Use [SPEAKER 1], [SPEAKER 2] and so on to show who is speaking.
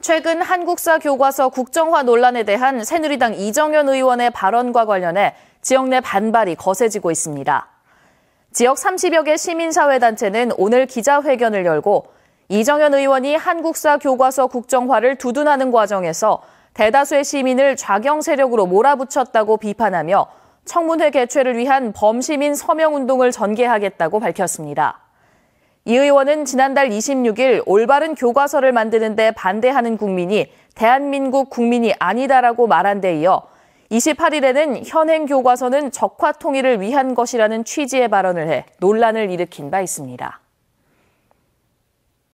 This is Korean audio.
[SPEAKER 1] 최근 한국사 교과서 국정화 논란에 대한 새누리당 이정현 의원의 발언과 관련해 지역 내 반발이 거세지고 있습니다. 지역 30여 개 시민사회단체는 오늘 기자회견을 열고 이정현 의원이 한국사 교과서 국정화를 두둔하는 과정에서 대다수의 시민을 좌경 세력으로 몰아붙였다고 비판하며 청문회 개최를 위한 범시민 서명운동을 전개하겠다고 밝혔습니다. 이 의원은 지난달 26일 올바른 교과서를 만드는데 반대하는 국민이 대한민국 국민이 아니다라고 말한 데 이어 28일에는 현행 교과서는 적화 통일을 위한 것이라는 취지의 발언을 해 논란을 일으킨 바 있습니다.